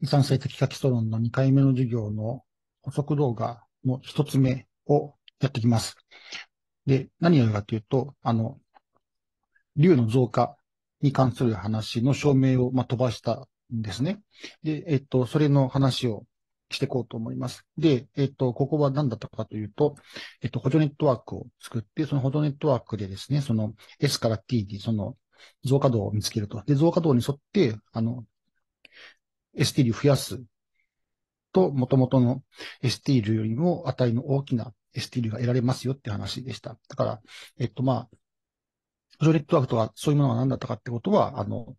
遺産性的価値討論の2回目の授業の補足動画の一つ目をやってきます。で、何をやるかというと、あの、竜の増加に関する話の証明を、まあ、飛ばしたんですね。で、えっと、それの話をしていこうと思います。で、えっと、ここは何だったかというと、えっと、補助ネットワークを作って、その補助ネットワークでですね、その S から T にその増加度を見つけると。で、増加度に沿って、あの、ST 量増やすと、元々の ST 量よりも値の大きな ST 量が得られますよって話でした。だから、えっと、まあ、プロジトワークとはそういうものは何だったかってことは、あの、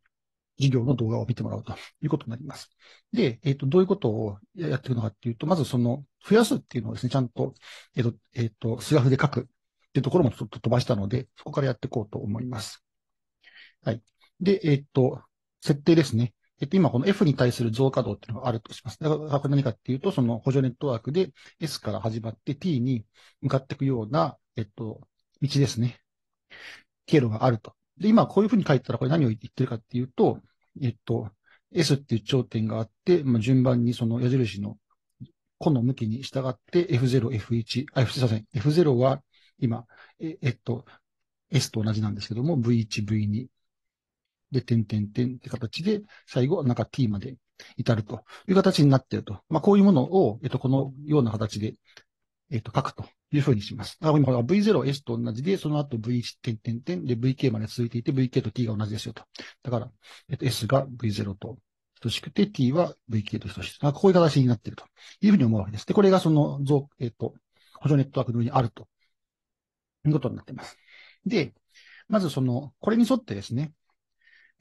授業の動画を見てもらうということになります。で、えっ、と、どういうことをやっていくのかっていうと、まずその、増やすっていうのをですね、ちゃんと、えっ、と、えっ、ー、と、数学で書くっていうところもちょっと飛ばしたので、そこからやっていこうと思います。はい。で、えっと、設定ですね。えっと、今この F に対する増加度っていうのがあるとします。だから、これ何かっていうと、その補助ネットワークで S から始まって T に向かっていくような、えっと、道ですね。経路があると。で、今こういうふうに書いたら、これ何を言ってるかっていうと、えっと、S っていう頂点があって、まあ、順番にその矢印の個の向きに従って F0、F1、あ、F、すいません。F0 は今、え、えっと、S と同じなんですけども、V1、V2、で、点点点って形で、最後、なんか t まで至るという形になっていると。まあ、こういうものを、えっと、このような形で、えっと、書くというふうにします。ら今、V0S と同じで、その後 V 点点点で VK まで続いていて、VK と t が同じですよと。だから、えっと、S が V0 と等しくて、t は vk と等しい。こういう形になっているというふうに思うわけです。で、これがその、えっ、と、補助ネットワークの上にあるということになっています。で、まずその、これに沿ってですね、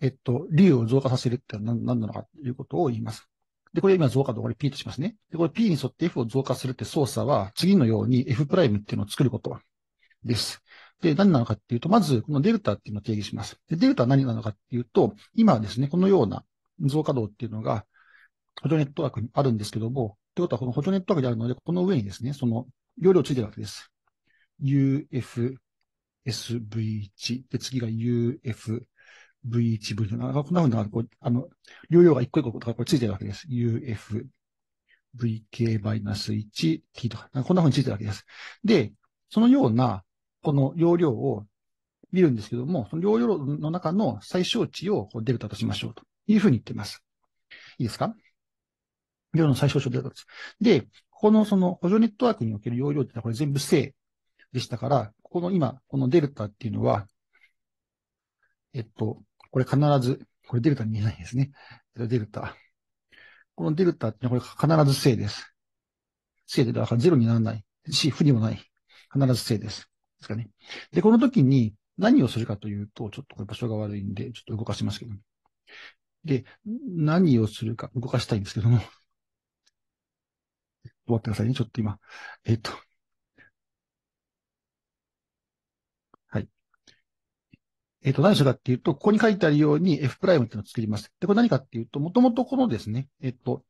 えっと、竜を増加させるって何何なのかということを言います。で、これ今増加度これ P としますね。で、これ P に沿って F を増加するって操作は、次のように F' プライムっていうのを作ることです。で、何なのかっていうと、まず、このデルタっていうのを定義します。で、デルタは何なのかっていうと、今ですね、このような増加度っていうのが、補助ネットワークにあるんですけども、ってことは、この補助ネットワークであるので、この上にですね、その、容量ついてるわけです。UF、SV1、で、次が UF、V1 分の、こんなふうな、こう、あの、量量が一個一個とかこれついてるわけです。UF、VK-1、T とか、こんなふうについてるわけです。で、そのような、この容量を見るんですけども、その容量の中の最小値をこうデルタとしましょうというふうに言っています。いいですか量の最小値をデルタです。で、ここのその補助ネットワークにおける容量ってのはこれ全部正でしたから、ここの今、このデルタっていうのは、えっと、これ必ず、これデルタに見えないですね。デルタ。このデルタってのはこれ必ず正です。正で、だからゼロにならない。し、負にもない。必ず正です。ですかね。で、この時に何をするかというと、ちょっとこれ場所が悪いんで、ちょっと動かしますけど、で、何をするか、動かしたいんですけども。終わってくださいね、ちょっと今。えっ、と、えっ、ー、と、何するかっていうと、ここに書いてあるように F プライムっていうのを作ります。で、これ何かっていうと、もともとこのですね、えっ、ー、と、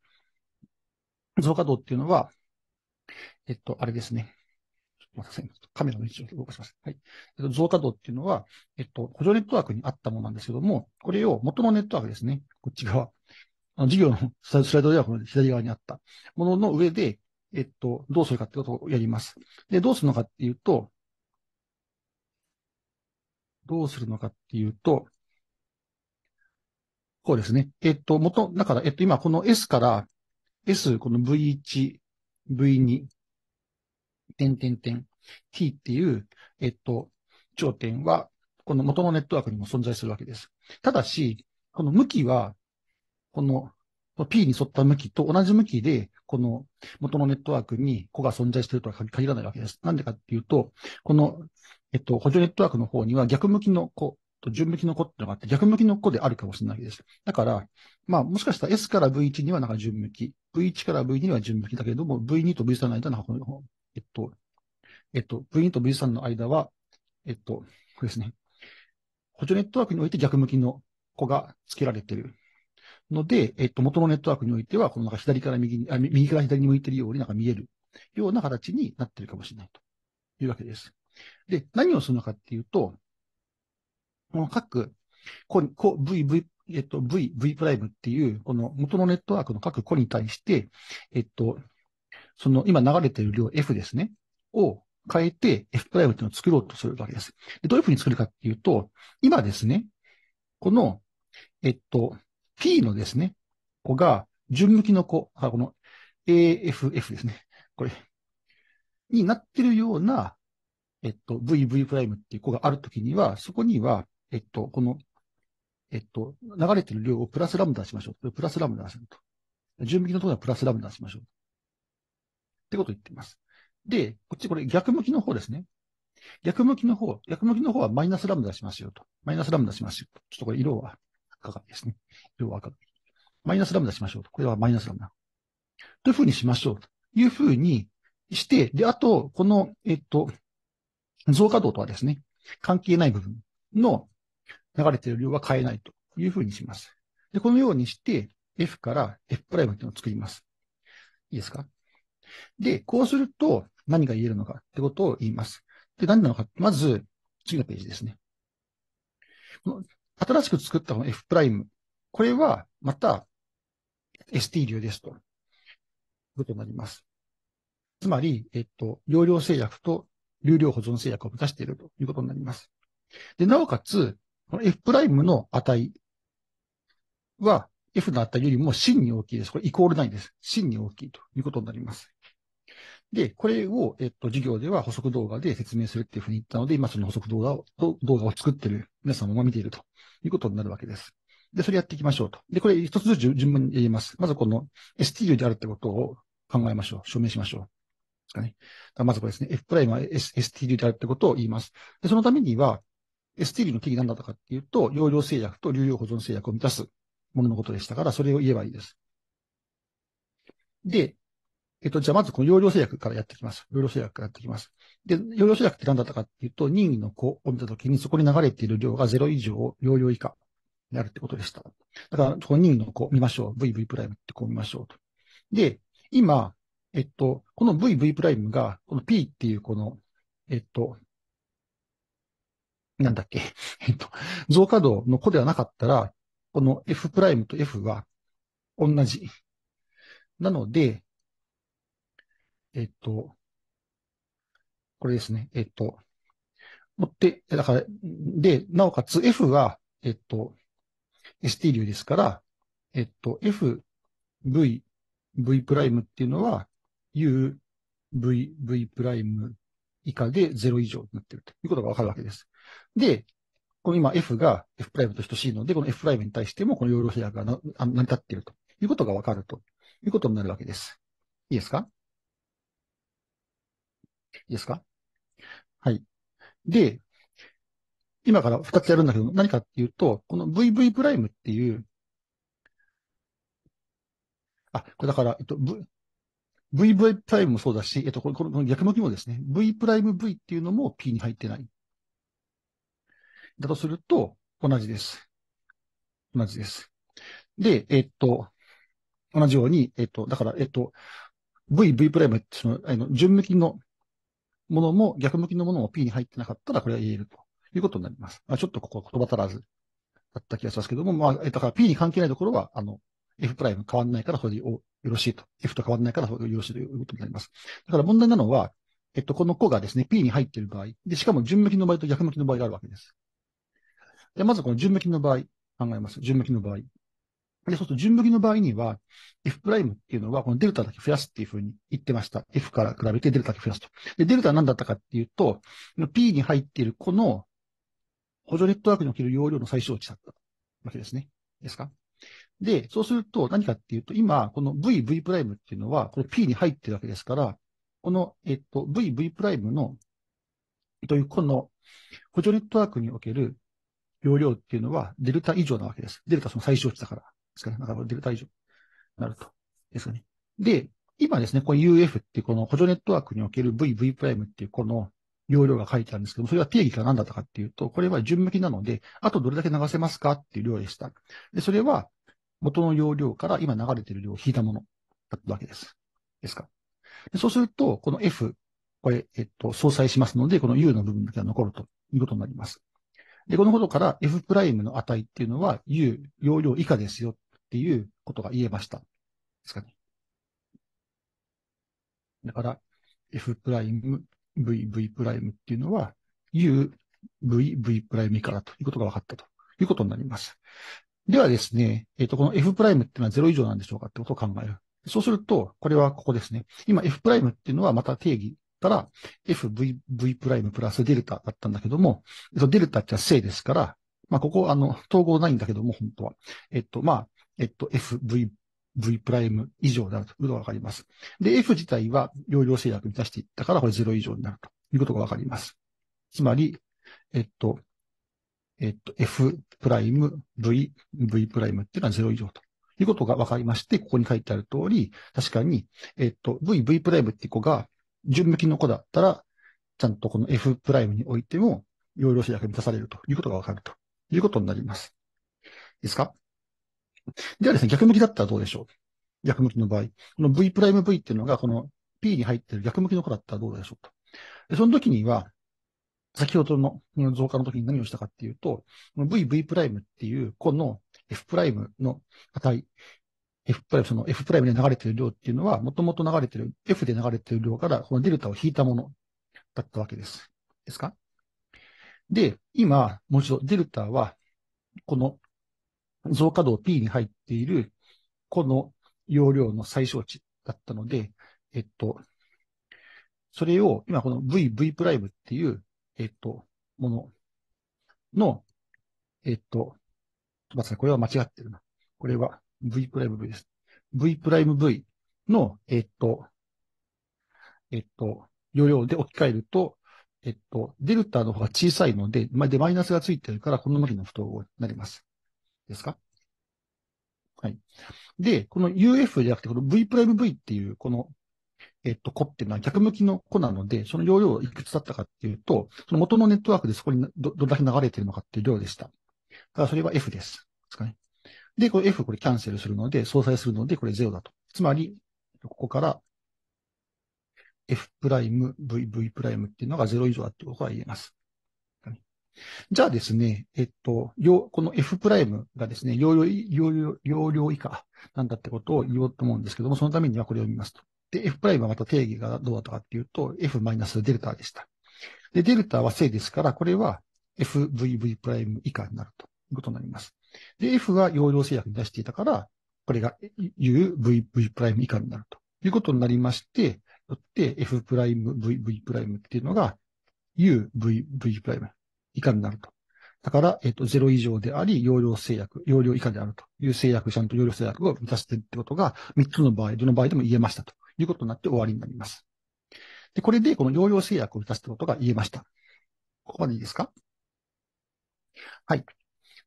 増加度っていうのは、えっ、ー、と、あれですね。ちょっと待ってください。カメラの位置を動かします。はい。えっと、増加度っていうのは、えっと、補助ネットワークにあったものなんですけども、これを元のネットワークですね。こっち側。あの、授業のスライドではこの左側にあったものの上で、えっと、どうするかってことをやります。で、どうするのかっていうと、どうするのかっていうと、こうですね。えっと、元、だから、えっと、今この S から S、この V1、V2、点点点、t っていう、えっと、頂点は、この元のネットワークにも存在するわけです。ただし、この向きは、この P に沿った向きと同じ向きで、この元のネットワークに子が存在しているとは限らないわけです。なんでかっていうと、このえっと、補助ネットワークの方には逆向きの子と順向きの子ってのがあって、逆向きの子であるかもしれないです。だから、まあ、もしかしたら S から V1 にはなんか順向き、V1 から V2 には順向きだけれども、V2 と V3 の間の、えっと、えっと、V2 と V3 の間は、えっと、これですね。補助ネットワークにおいて逆向きの子が付けられている。ので、えっと、元のネットワークにおいては、このなんか左から右にあ、右から左に向いているようになんか見えるような形になっているかもしれないというわけです。で、何をするのかっていうと、この各、こう、こう、V、V、えっと、V、V プライムっていう、この元のネットワークの各個に対して、えっと、その今流れている量 F ですね、を変えて F プライムっていうのを作ろうとするわけです。でどういうふうに作るかっていうと、今ですね、この、えっと、P のですね、子が、順向きの子、あこの AFF ですね、これ、になってるようなえっと、VV プライムっていう子があるときには、そこには、えっと、この、えっと、流れてる量をプラスラムダしましょう。プラスラムダすると。準備のところはプラスラムダしましょう。ってことを言っています。で、こっちこれ逆向きの方ですね。逆向きの方、逆向きの方はマイナスラムダしますよと。マイナスラムダしますよと。ちょっとこれ色は赤いですね。色は赤い。マイナスラムダしましょうと。これはマイナスラムダ。というふうにしましょうというふうにして、で、あと、この、えっと、増加度とはですね、関係ない部分の流れている量は変えないというふうにします。で、このようにして F から F' っていうのを作ります。いいですかで、こうすると何が言えるのかってことを言います。で、何なのか、まず、次のページですね。この新しく作ったこの F'、これはまた ST 流ですと、いうことになります。つまり、えっと、容量制約と流量保存制約を満たしているということになります。で、なおかつ、この F プライムの値は F の値よりも真に大きいです。これイコールないです。真に大きいということになります。で、これを、えっと、授業では補足動画で説明するっていうふうに言ったので、今その補足動画を、動画を作ってる皆様も見ているということになるわけです。で、それやっていきましょうと。で、これ一つずつ順番に言います。まずこの STU であるってことを考えましょう。証明しましょう。ですかね。まずこれですね、F プライムは s t 流であるってことを言います。で、そのためには、s t 流の定義何だったかっていうと、容量制約と流量保存制約を満たすもののことでしたから、それを言えばいいです。で、えっと、じゃあまずこの容量制約からやってきます。容量制約からやってきます。で、容量制約って何だったかっていうと、任意の項を見たときにそこに流れている量が0以上、容量以下でなるってことでした。だから、この任意の子見ましょう。VV プライムってこう見ましょうと。で、今、えっと、この VV プライムが、この P っていうこの、えっと、なんだっけ、えっと、増加度の子ではなかったら、この F プライムと F は同じ。なので、えっと、これですね。えっと、持って、だから、で、なおかつ F は、えっと、ST 流ですから、えっと、F、V、V プライムっていうのは、UV、V プライム以下で0以上になっているということがわかるわけです。で、この今 F が F プライムと等しいので、この F プライムに対してもこのヨーロ比アが成り立っているということがわかるということになるわけです。いいですかいいですかはい。で、今から2つやるんだけど、何かっていうと、この VV プライムっていう、あ、これだから、えっと、V プライムもそうだし、えっと、ここの逆向きもですね、V プライム V っていうのも P に入ってない。だとすると、同じです。同じです。で、えっと、同じように、えっと、だから、えっと、V、V プライム、その、あの、順向きのものも、逆向きのものも P に入ってなかったら、これは言えるということになります。あちょっとここは言葉足らずだった気がしますけども、まあ、えっと、だから P に関係ないところは、あの、F プライム変わんないから、それでよろしいと。F と変わらないからよろしいということになります。だから問題なのは、えっと、この子がですね、P に入っている場合、で、しかも順向きの場合と逆向きの場合があるわけです。で、まずこの順向きの場合、考えます。順向きの場合。で、そうすると順向きの場合には、F プライムっていうのは、このデルタだけ増やすっていうふうに言ってました。F から比べてデルタだけ増やすと。で、デルタは何だったかっていうと、P に入っているこの補助ネットワークにおける容量の最小値だったわけですね。ですかで、そうすると何かっていうと、今、この V、V プライムっていうのは、これ P に入ってるわけですから、この、えっと、V、V プライムの、という、この補助ネットワークにおける容量っていうのは、デルタ以上なわけです。デルタその最小値だから。ですから、ね、だからデルタ以上になると。ですかね。で、今ですね、この UF っていうこの補助ネットワークにおける V、V プライムっていうこの容量が書いてあるんですけども、それは定義が何だったかっていうと、これは順向きなので、あとどれだけ流せますかっていう量でした。で、それは、元の容量から今流れている量を引いたものだったわけです。ですか。そうすると、この F、これ、えっと、相殺しますので、この U の部分だけが残るということになります。で、このことから F' の値っていうのは U、容量以下ですよっていうことが言えました。ですかね。だから、F'、V、V' っていうのは U、V、V' 以下だということが分かったということになります。ではですね、えっ、ー、と、この F プライムっていうのは0以上なんでしょうかってことを考える。そうすると、これはここですね。今 F プライムっていうのはまた定義から FV、V プライムプラスデルタだったんだけども、デルタっては正ですから、まあ、ここ、あの、統合ないんだけども、本当は。えっと、まあ、えっと、FV、V プライム以上であるというのがわかります。で、F 自体は容量制約に出していったから、これ0以上になるということがわかります。つまり、えっと、えっと、F プライム、V、V プライムっていうのは0以上ということが分かりまして、ここに書いてある通り、確かに、えっと、V、V プライムっていう子が、順向きの子だったら、ちゃんとこの F プライムにおいても、容量子だけ満たされるということが分かるということになります。いいですかではですね、逆向きだったらどうでしょう逆向きの場合。この V プライム V っていうのが、この P に入ってる逆向きの子だったらどうでしょうと。その時には、先ほどの増加の時に何をしたかっていうと、VV プライムっていう、この F プライムの値、F プライム、その F プライムで流れてる量っていうのは、もともと流れてる、F で流れてる量から、このデルタを引いたものだったわけです。ですかで、今、もう一度、デルタは、この増加度 P に入っている、この容量の最小値だったので、えっと、それを、今この VV プライムっていう、えっと、ものの、えっと、ちょっとこれは間違ってるな。これは V プライム V です。V プライム V の、えっと、えっと、容量で置き換えると、えっと、デルタの方が小さいので、まで、マイナスがついてるから、この時の不等号になります。ですかはい。で、この UF じゃなくて、この V プライム V っていう、このえっと、個っていうのは逆向きの個なので、その容量いくつだったかっていうと、その元のネットワークでそこにど、どれだけ流れてるのかっていう量でした。だからそれは F です。ですかね。で、これ F これキャンセルするので、相殺するので、これ0だと。つまり、ここから F プライム、V、V プライムっていうのが0以上だってことが言えます。じゃあですね、えっと、この F プライムがですね、容量、容量、容量以下なんだってことを言おうと思うんですけども、そのためにはこれを見ますと。で、F プライムはまた定義がどうだったかっていうと、F マイナスデルタでした。で、デルタは正ですから、これは FVV プライム以下になるということになります。で、F は容量制約に出していたから、これが UVV プライム以下になるということになりまして、よって F プライム VV プライムっていうのが UVV プライム以下になるとだから、えっ、ー、と、0以上であり、容量制約、容量以下であるという制約んと容量制約を満たしているってことが、3つの場合、どの場合でも言えましたということになって終わりになります。で、これでこの容量制約を満たすってことが言えました。ここまでいいですかはい。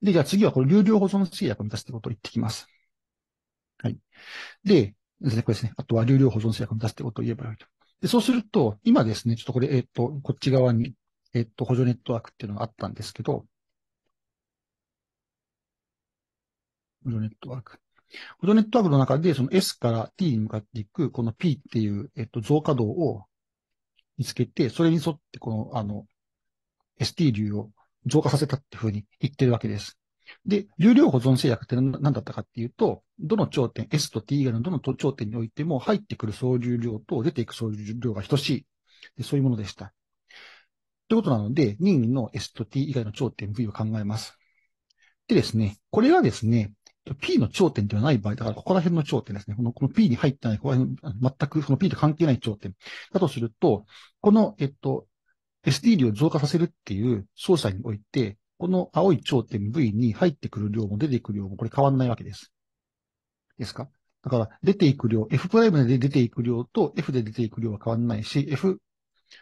で、じゃあ次はこの流量保存制約を満たすってことを言ってきます。はい。で、ですね、これですね。あとは流量保存制約を満たすってことを言えばよいと。で、そうすると、今ですね、ちょっとこれ、えっ、ー、と、こっち側に、えっ、と、補助ネットワークっていうのがあったんですけど、ードネットワーク。ードネットワークの中で、その S から T に向かっていく、この P っていう、えっと、増加度を見つけて、それに沿って、この、あの、ST 流を増加させたっていうふうに言ってるわけです。で、流量保存制約って何だったかっていうと、どの頂点、S と T 以外のどの頂点においても、入ってくる総流量と出ていく総流量が等しい。でそういうものでした。ということなので、任意の S と T 以外の頂点 V を考えます。でですね、これがですね、P の頂点ではない場合、だからここら辺の頂点ですね。このこの P に入ってない、ここら辺、全くその P と関係ない頂点だとすると、この、えっと、SD 量を増加させるっていう操作において、この青い頂点 V に入ってくる量も出てくる量もこれ変わんないわけです。ですかだから出ていく量、F プライムで出ていく量と F で出ていく量は変わんないし、F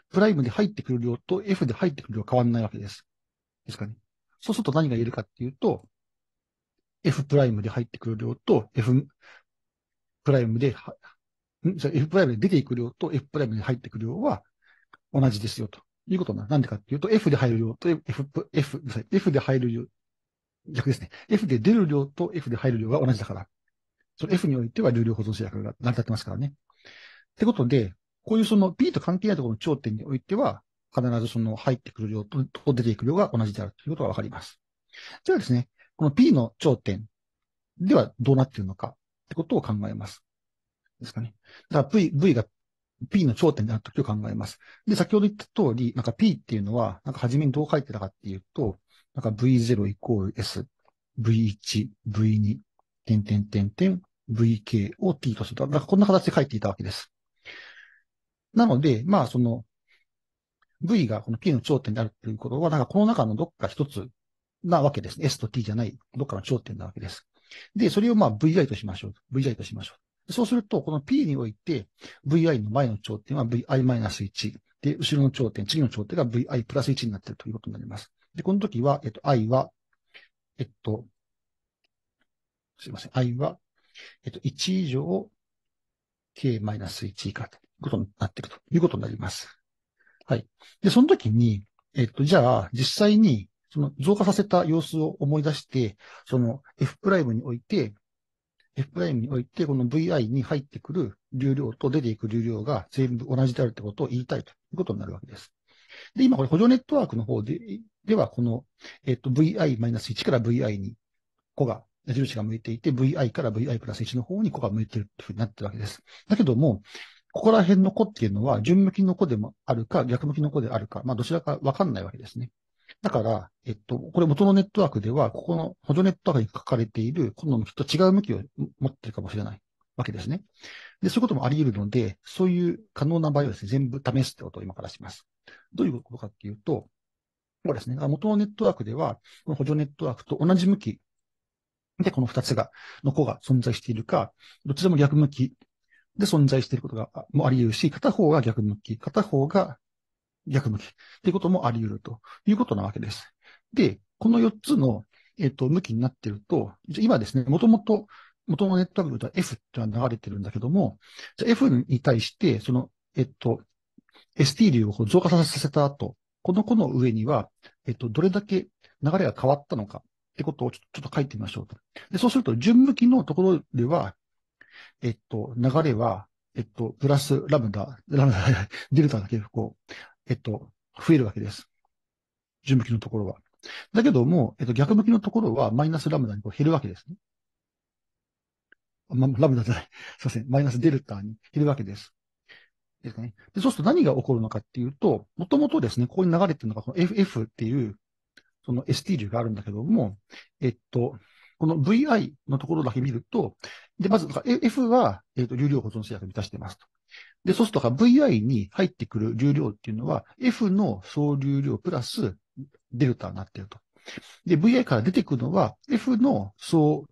プライムで入ってくる量と F で入ってくる量は変わんないわけです。ですかね。そうすると何が言えるかっていうと、F プライムで入ってくる量と F プライムで、F プライムで出ていく量と F プライムで入ってくる量は同じですよということな。なんでかっていうと F で入る量と F、F、F で入る量、逆ですね。F で出る量と F で入る量が同じだから。その F においては流量保存制約が成り立ってますからね。ってことで、こういうその B と関係ないところの頂点においては、必ずその入ってくる量と出ていく量が同じであるということがわかります。ではですね、この P の頂点ではどうなっているのかってことを考えます。ですかね。だから V、V が P の頂点であときを考えます。で、先ほど言った通り、なんか P っていうのは、なんか初めにどう書いてたかっていうと、なんか V0 イコール S、V1、V2、点点点点、VK を T とすると。なんかこんな形で書いていたわけです。なので、まあその、V がこの P の頂点であるということは、なんかこの中のどっか一つなわけです。S と T じゃない、どっかの頂点なわけです。で、それをまあ VI としましょう。VI としましょう。そうすると、この P において、VI の前の頂点は VI-1。で、後ろの頂点、次の頂点が VI プラス1になっているということになります。で、この時は、えっと、I は、えっと、すいません。I は、えっと、1以上 k-1 以下ということになっているということになります。はい。で、その時に、えっと、じゃあ、実際にその増加させた様子を思い出して、その F プライムにおいて、F プライムにおいて、この VI に入ってくる流量と出ていく流量が全部同じであるってことを言いたいということになるわけです。で、今これ補助ネットワークの方で、ではこの、えっと、VI-1 から VI に子が、矢印が向いていて、VI から VI プラス1の方に子が向いているというふうになってるわけです。だけども、ここら辺の子っていうのは、順向きの子でもあるか、逆向きの子であるか、まあ、どちらかわかんないわけですね。だから、えっと、これ元のネットワークでは、ここの補助ネットワークに書かれている、今度のきっと違う向きを持ってるかもしれないわけですね。で、そういうこともあり得るので、そういう可能な場合はですね、全部試すってことを今からします。どういうことかっていうと、これですね、元のネットワークでは、この補助ネットワークと同じ向きで、この二つが、の子が存在しているか、どちらも逆向きで存在していることが、もあり得るし、片方が逆向き、片方が逆向きっていうこともあり得るということなわけです。で、この4つの、えっ、ー、と、向きになってると、今ですね、もともと、元のネットワークでは F ってのは流れてるんだけども、じゃ F に対して、その、えっ、ー、と、ST 流を増加させた後、この子の上には、えっ、ー、と、どれだけ流れが変わったのかってことをちょっと書いてみましょうと。で、そうすると、順向きのところでは、えっと、流れは、えっと、プラスラムダ、ラムダ、デルタだけこう、えっと、増えるわけです。順向きのところは。だけども、えっと、逆向きのところはマイナスラムダにこう減るわけですね。ま、ラムダじゃない。すいません。マイナスデルタに減るわけです。ですね。で、そうすると何が起こるのかっていうと、もともとですね、ここに流れてるのが、この FF っていう、その ST 流があるんだけども、えっと、この VI のところだけ見ると、で、まず、F は、えっと、流量保存制約を満たしてますと。で、そうすると VI に入ってくる流量っていうのは F の総流量プラスデルタになってると。で、VI から出てくるのは F の総、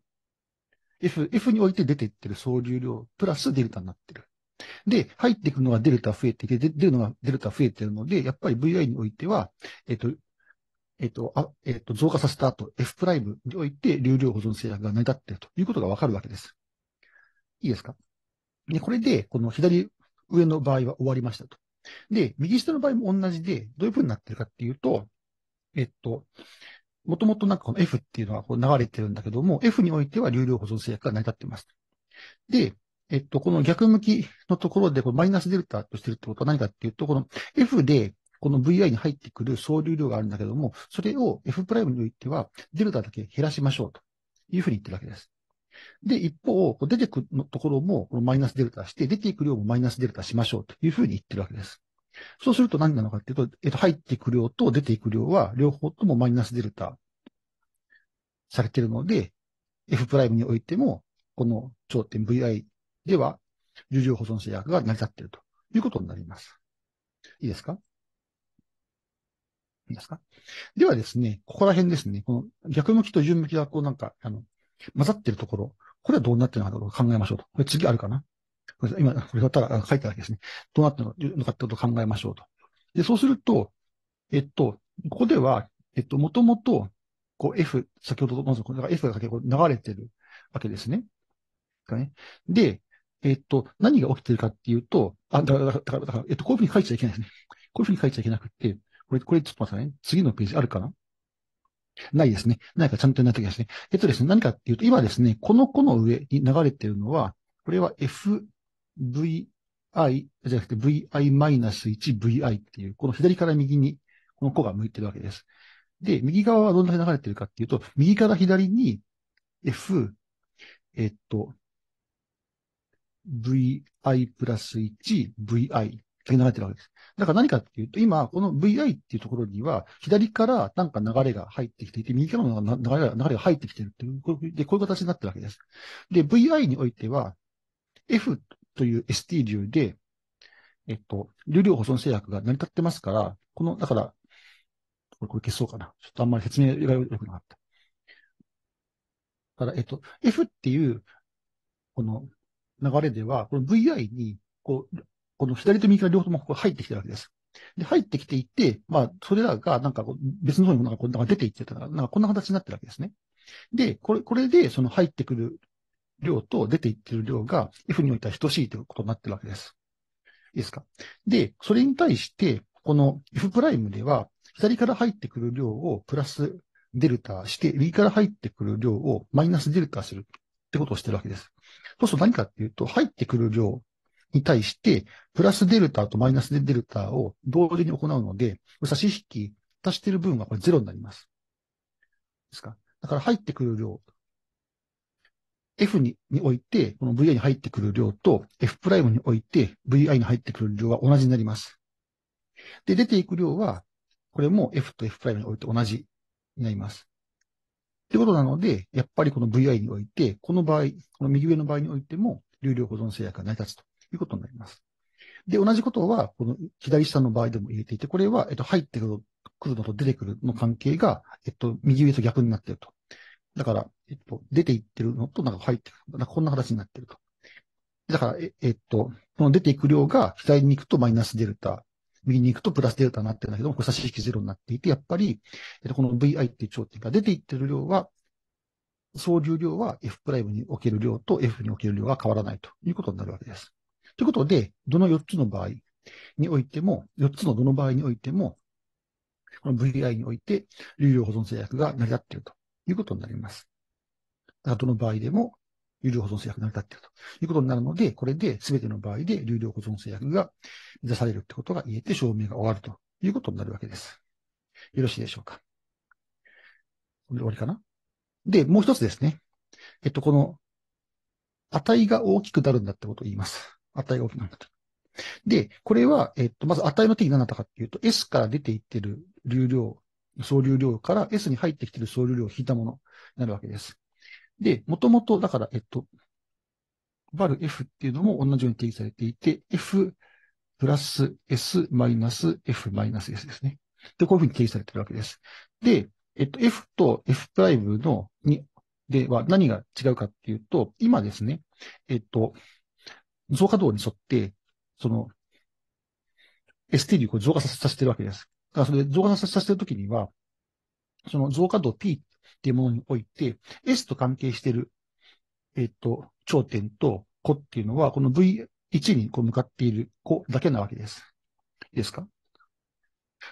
F、F において出ていってる総流量プラスデルタになってる。で、入ってくのがデルタ増えてて、出るのがデルタ増えてるので、やっぱり VI においては、えっと、えっと、あえっと、増加させた後、F プライムにおいて流量保存制約が成り立っているということがわかるわけです。いいですかで、これで、この左上の場合は終わりましたと。で、右下の場合も同じで、どういう風になってるかっていうと、えっと、もともとなんかこの F っていうのはこう流れてるんだけども、F においては流量保存制約が成り立ってます。で、えっと、この逆向きのところで、このマイナスデルタとしてるってことは何かっていうと、この F で、この VI に入ってくる総流量があるんだけども、それを F' においては、デルタだけ減らしましょうというふうに言ってるわけです。で、一方、出てくるところもマイナスデルタして、出ていく量もマイナスデルタしましょうというふうに言ってるわけです。そうすると何なのかっていうと、えっと、入っていく量と出ていく量は両方ともマイナスデルタされてるので、F プライムにおいても、この頂点 VI では、重量保存制約が成り立っているということになります。いいですかいいですかではですね、ここら辺ですね、この逆向きと順向きがこうなんか、あの、混ざってるところ、これはどうなってるのかと考えましょうと。これ次あるかな今、これただ書いただけですね。どうなってるのかってことを考えましょうと。で、そうすると、えっと、ここでは、えっと、もともと、こう F、先ほどまず、これ F が先ほ流れてるわけですね。ねで、えっと、何が起きてるかっていうと、あ、だから、だから、だからえっと、こういうふうに書いちゃいけないですね。こういうふうに書いちゃいけなくて、これ、これちょっと待ってね。次のページあるかなないですね。何かちゃんとになってきましたですね。えっとですね、何かっていうと、今ですね、この子の上に流れているのは、これは FVI、じゃなくて VI-1VI っていう、この左から右に、この子が向いてるわけです。で、右側はどんなに流れてるかっていうと、右から左に F、えっと、VI プラス 1VI 流れてるわけです。だから何かっていうと、今、この VI っていうところには、左からなんか流れが入ってきていて、右からの流れが流れが入ってきてるっていう、で、こういう形になってるわけです。で、VI においては、F という ST 流で、えっと、流量保存制約が成り立ってますから、この、だから、これ、これ消そうかな。ちょっとあんまり説明が良くなかった。ただ、えっと、F っていう、この流れでは、この VI に、こう、この左と右から両方ともここ入ってきてるわけです。で、入ってきていて、まあ、それらがなんか別の方にもなんかこんな出ていってたら、なんかこんな形になってるわけですね。で、これ、これでその入ってくる量と出ていってる量が F においては等しいということになってるわけです。いいですか。で、それに対して、この F プライムでは、左から入ってくる量をプラスデルタして、右から入ってくる量をマイナスデルタするってことをしてるわけです。そうすると何かっていうと、入ってくる量に対して、プラスデルタとマイナスデルタを同時に行うので、差し引き足している分はこれゼロになります。ですか。だから入ってくる量、F ににおいて、この VI に入ってくる量と F' プライムにおいて VI に入ってくる量は同じになります。で、出ていく量は、これも F と F' プライムにおいて同じになります。ってことなので、やっぱりこの VI において、この場合、この右上の場合においても、流量保存制約が成り立つということになります。で、同じことは、この左下の場合でも入れていて、これは、えっと、入ってくるのと出てくるの関係が、えっと、右上と逆になっていると。だから、えっと、出ていってるのと、なんか入ってくる。こんな形になっていると。だから、ええっと、この出ていく量が左に行くとマイナスデルタ、右に行くとプラスデルタになってるんだけども、これ差し引きゼロになっていて、やっぱり、えっと、この VI っていう頂点が出ていってる量は、総流量は F' における量と F における量は変わらないということになるわけです。ということで、どの4つの場合においても、4つのどの場合においても、この VI において、流量保存制約が成り立っているということになります。だからどの場合でも、流量保存制約が成り立っているということになるので、これで全ての場合で流量保存制約が満たされるってことが言えて証明が終わるということになるわけです。よろしいでしょうか。これで終わりかなで、もう一つですね。えっと、この値が大きくなるんだってことを言います。値が大きくなったで、これは、えっと、まず値の定義何だったかっていうと、S から出ていってる流量、総流量から S に入ってきてる総流量を引いたものになるわけです。で、もともと、だから、えっと、バル f っていうのも同じように定義されていて、f プラス s マイナス f マイナス s ですね。で、こういうふうに定義されているわけです。で、えっと、f と f プライムの、2では何が違うかっていうと、今ですね、えっと、増加度に沿って、その、ST を増加させてるわけです。だからそれ増加させてるときには、その増加度 P っていうものにおいて、S と関係している、えっ、と、頂点と弧っていうのは、この V1 にこう向かっている弧だけなわけです。いいですか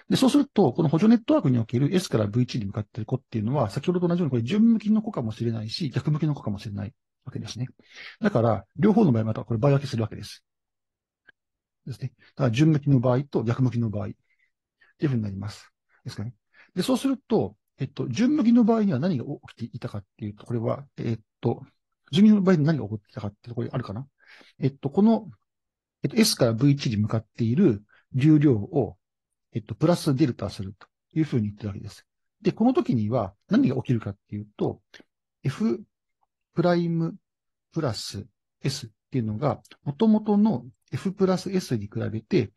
で、そうすると、この補助ネットワークにおける S から V1 に向かっている弧っていうのは、先ほどと同じようにこれ順向きの弧かもしれないし、逆向きの弧かもしれない。わけですね。だから、両方の場合またこれ倍分けするわけです。ですね。だから、順向きの場合と逆向きの場合、っていうふうになります。ですかね。で、そうすると、えっと、順向きの場合には何が起きていたかっていうと、これは、えっと、順向きの場合に何が起こっていたかっていうところあるかなえっと、この、えっと、S から V1 に向かっている流量を、えっと、プラスデルタするというふうに言ってるわけです。で、この時には何が起きるかっていうと、F、プライムプラス S っていうのが、元々の F プラス S に比べて、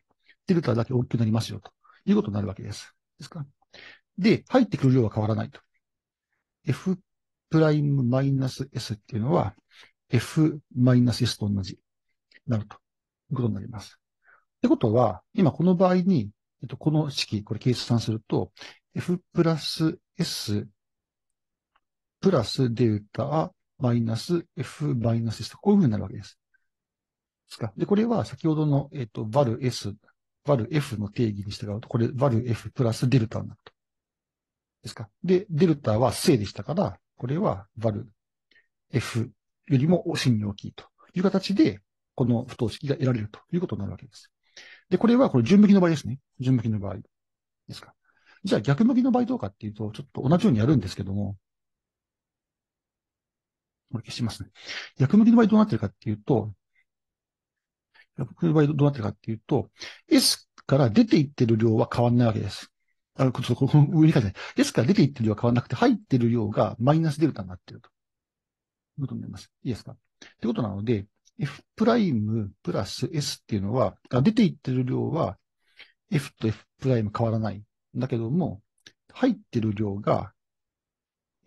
デルタだけ大きくなりますよ、ということになるわけです。ですかで、入ってくる量は変わらないと。F プライムマイナス S っていうのは、F マイナス S と同じなるということになります。ってことは、今この場合に、えっと、この式、これ計算すると、F プラス S プラスデルタマイナス F マイナス S と、こういうふうになるわけです。ですか。で、これは先ほどの、えっ、ー、と、var S、var F の定義に従うと、これ var F プラスデルタになると。ですか。で、デルタは正でしたから、これは var F よりも真に大きいという形で、この不等式が得られるということになるわけです。で、これはこれ順向きの場合ですね。順向きの場合ですか。じゃあ逆向きの場合どうかっていうと、ちょっと同じようにやるんですけども、これ消しますね。逆向きの場合どうなってるかっていうと、逆向きの場合どうなってるかっていうと、S から出ていってる量は変わんないわけです。あ、この上に書いてない。S から出ていってる量は変わんなくて、入ってる量がマイナスデルタになってると。いうことになります。いいですかってことなので、F プライムプラス S っていうのは、出ていってる量は F と F プライム変わらない。だけども、入ってる量が、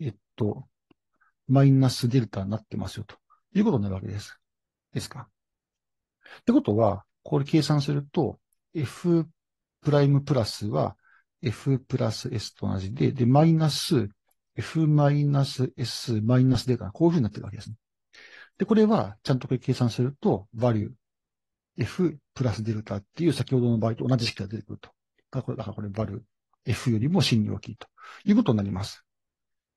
えっと、マイナスデルタになってますよ、ということになるわけです。ですか。ってことは、これ計算すると、F プライムプラスは F プラス S と同じで、で、マイナス F マイナス S マイナス D タ、こういうふうになってるわけですね。で、これは、ちゃんとこれ計算すると、バリュー、F プラスデルタっていう先ほどの場合と同じ式が出てくると。だからこれ、だからこれバリュー、F よりも真に大きいということになります。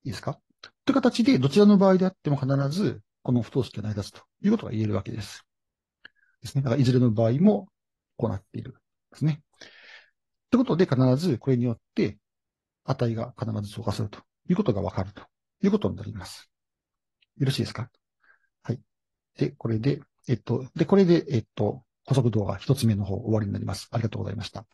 いいですかという形で、どちらの場合であっても必ず、この不等式が成り立つということが言えるわけです。ですね。だから、いずれの場合も、こうなっているんですね。ということで、必ずこれによって、値が必ず増加するということがわかるということになります。よろしいですかはい。で、これで、えっと、で、これで、えっと、補足動画一つ目の方終わりになります。ありがとうございました。